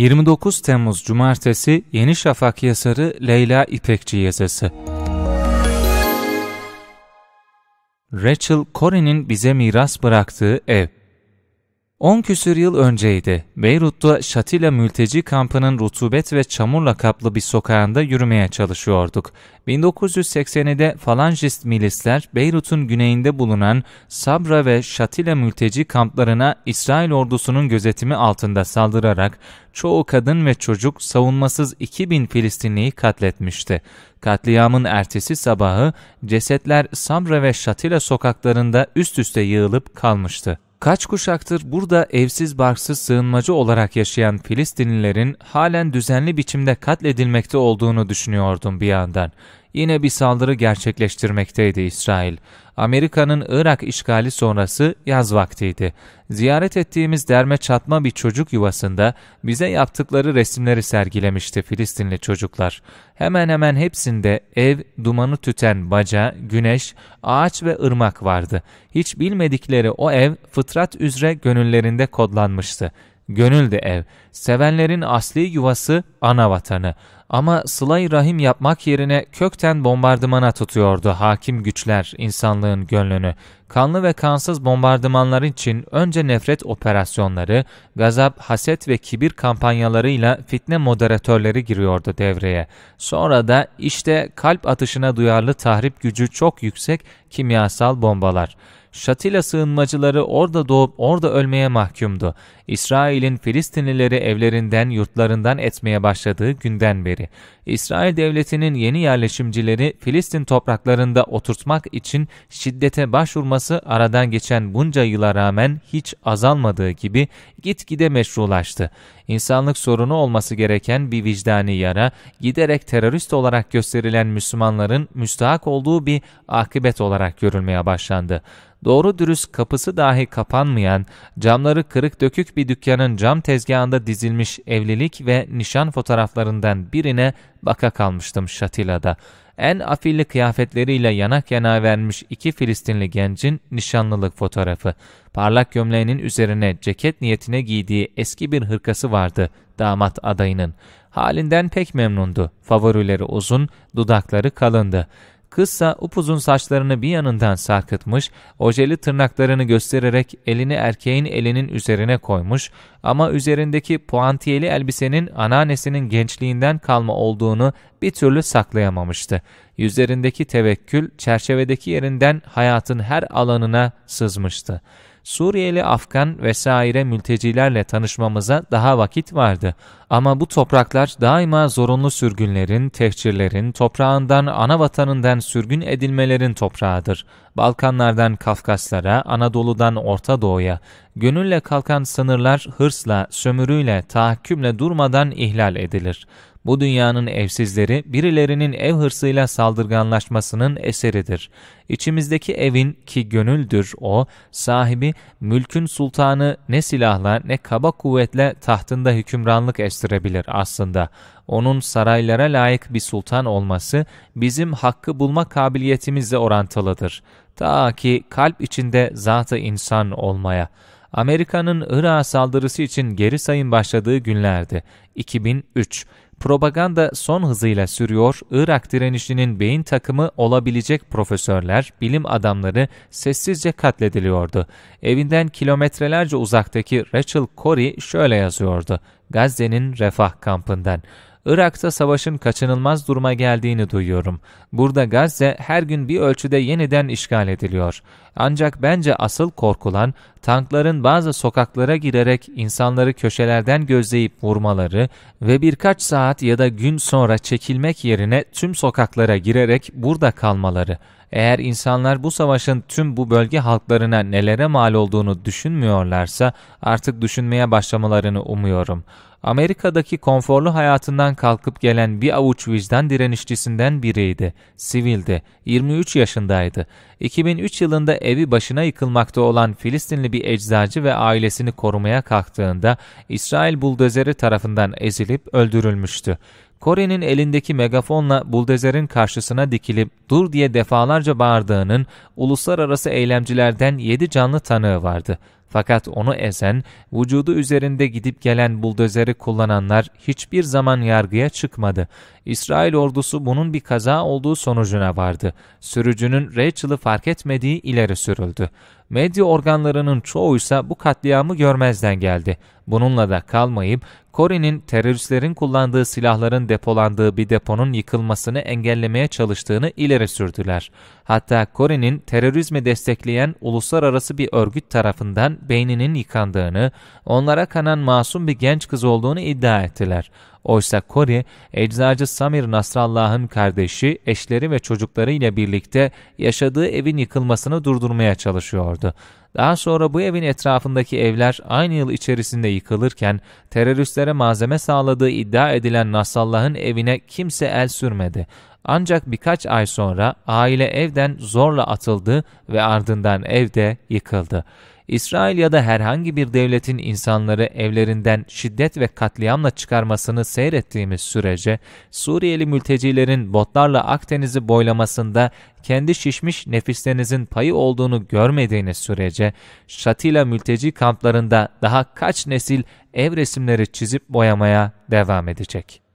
29 Temmuz Cumartesi Yeni Şafak yazarı Leyla İpekçi yazısı. Rachel Corrie'nin bize miras bıraktığı ev. 10 küsür yıl önceydi. Beyrut'ta Şatila mülteci kampının rutubet ve çamurla kaplı bir sokağında yürümeye çalışıyorduk. 1980'de Falangist milisler Beyrut'un güneyinde bulunan Sabra ve Şatila mülteci kamplarına İsrail ordusunun gözetimi altında saldırarak çoğu kadın ve çocuk savunmasız 2000 Filistinliyi katletmişti. Katliamın ertesi sabahı cesetler Sabra ve Şatila sokaklarında üst üste yığılıp kalmıştı. Kaç kuşaktır burada evsiz barksız sığınmacı olarak yaşayan Filistinlilerin halen düzenli biçimde katledilmekte olduğunu düşünüyordum bir yandan yine bir saldırı gerçekleştirmekteydi İsrail. Amerika'nın Irak işgali sonrası yaz vaktiydi. Ziyaret ettiğimiz derme çatma bir çocuk yuvasında bize yaptıkları resimleri sergilemişti Filistinli çocuklar. Hemen hemen hepsinde ev, dumanı tüten baca, güneş, ağaç ve ırmak vardı. Hiç bilmedikleri o ev fıtrat üzere gönüllerinde kodlanmıştı gönül de ev. Sevenlerin asli yuvası ana vatanı. Ama sılay rahim yapmak yerine kökten bombardımana tutuyordu hakim güçler insanlığın gönlünü. Kanlı ve kansız bombardımanlar için önce nefret operasyonları, gazap, haset ve kibir kampanyalarıyla fitne moderatörleri giriyordu devreye. Sonra da işte kalp atışına duyarlı tahrip gücü çok yüksek kimyasal bombalar. Şatila sığınmacıları orada doğup orada ölmeye mahkumdu. İsrail'in Filistinlileri evlerinden, yurtlarından etmeye başladığı günden beri. İsrail devletinin yeni yerleşimcileri Filistin topraklarında oturtmak için şiddete başvurması aradan geçen bunca yıla rağmen hiç azalmadığı gibi gitgide meşrulaştı. İnsanlık sorunu olması gereken bir vicdani yara, giderek terörist olarak gösterilen Müslümanların müstahak olduğu bir akıbet olarak görülmeye başlandı doğru dürüst kapısı dahi kapanmayan, camları kırık dökük bir dükkanın cam tezgahında dizilmiş evlilik ve nişan fotoğraflarından birine baka kalmıştım Şatila'da. En afilli kıyafetleriyle yanak yana vermiş iki Filistinli gencin nişanlılık fotoğrafı. Parlak gömleğinin üzerine ceket niyetine giydiği eski bir hırkası vardı damat adayının. Halinden pek memnundu. Favorileri uzun, dudakları kalındı. Kızsa upuzun saçlarını bir yanından sarkıtmış, ojeli tırnaklarını göstererek elini erkeğin elinin üzerine koymuş ama üzerindeki puantiyeli elbisenin anneannesinin gençliğinden kalma olduğunu bir türlü saklayamamıştı. Yüzlerindeki tevekkül çerçevedeki yerinden hayatın her alanına sızmıştı.'' Suriyeli, Afgan vesaire mültecilerle tanışmamıza daha vakit vardı. Ama bu topraklar daima zorunlu sürgünlerin, tehcirlerin, toprağından, ana vatanından sürgün edilmelerin toprağıdır. Balkanlardan Kafkaslara, Anadolu'dan Orta Doğu'ya, Gönülle kalkan sınırlar hırsla, sömürüyle, tahakkümle durmadan ihlal edilir. Bu dünyanın evsizleri birilerinin ev hırsıyla saldırganlaşmasının eseridir. İçimizdeki evin ki gönüldür o, sahibi, mülkün sultanı ne silahla ne kaba kuvvetle tahtında hükümranlık estirebilir aslında onun saraylara layık bir sultan olması bizim hakkı bulma kabiliyetimizle orantılıdır. Ta ki kalp içinde zatı insan olmaya. Amerika'nın Irak saldırısı için geri sayım başladığı günlerdi. 2003 propaganda son hızıyla sürüyor, Irak direnişinin beyin takımı olabilecek profesörler, bilim adamları sessizce katlediliyordu. Evinden kilometrelerce uzaktaki Rachel Corey şöyle yazıyordu, Gazze'nin refah kampından. Irak'ta savaşın kaçınılmaz duruma geldiğini duyuyorum. Burada Gazze her gün bir ölçüde yeniden işgal ediliyor. Ancak bence asıl korkulan tankların bazı sokaklara girerek insanları köşelerden gözleyip vurmaları ve birkaç saat ya da gün sonra çekilmek yerine tüm sokaklara girerek burada kalmaları. Eğer insanlar bu savaşın tüm bu bölge halklarına nelere mal olduğunu düşünmüyorlarsa artık düşünmeye başlamalarını umuyorum.'' Amerika'daki konforlu hayatından kalkıp gelen bir avuç vicdan direnişçisinden biriydi. Sivildi, 23 yaşındaydı. 2003 yılında evi başına yıkılmakta olan Filistinli bir eczacı ve ailesini korumaya kalktığında İsrail buldozeri tarafından ezilip öldürülmüştü. Kore'nin elindeki megafonla buldozerin karşısına dikilip dur diye defalarca bağırdığının uluslararası eylemcilerden 7 canlı tanığı vardı. Fakat onu ezen, vücudu üzerinde gidip gelen buldozeri kullananlar hiçbir zaman yargıya çıkmadı. İsrail ordusu bunun bir kaza olduğu sonucuna vardı. Sürücünün Rachel'ı fark etmediği ileri sürüldü. Medya organlarının çoğu ise bu katliamı görmezden geldi. Bununla da kalmayıp Kore'nin teröristlerin kullandığı silahların depolandığı bir deponun yıkılmasını engellemeye çalıştığını ileri sürdüler. Hatta Kore'nin terörizmi destekleyen uluslararası bir örgüt tarafından beyninin yıkandığını, onlara kanan masum bir genç kız olduğunu iddia ettiler. Oysa Kori, eczacı Samir Nasrallah'ın kardeşi, eşleri ve çocukları ile birlikte yaşadığı evin yıkılmasını durdurmaya çalışıyordu. Daha sonra bu evin etrafındaki evler aynı yıl içerisinde yıkılırken teröristlere malzeme sağladığı iddia edilen Nasrallah'ın evine kimse el sürmedi. Ancak birkaç ay sonra aile evden zorla atıldı ve ardından evde yıkıldı. İsrail ya da herhangi bir devletin insanları evlerinden şiddet ve katliamla çıkarmasını seyrettiğimiz sürece Suriyeli mültecilerin botlarla Akdeniz'i boylamasında kendi şişmiş nefislerinizin payı olduğunu görmediğiniz sürece Şatila mülteci kamplarında daha kaç nesil ev resimleri çizip boyamaya devam edecek.